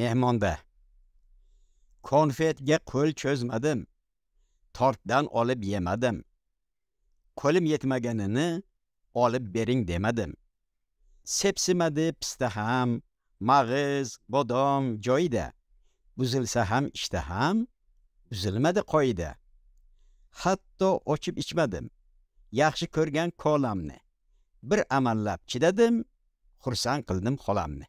mehmonda konfetga qo'l cho'zmadim tortdan olib yemadim qo'lim yetmaganini olib bering demadim sepsimadi pista ham mag'iz bodom joyida buzilsa ham ishtaham uzilmadi qoida hatto ochib ichmadim yaxshi ko'rgan kolamni bir amallab chidadim xursand qildim xolamni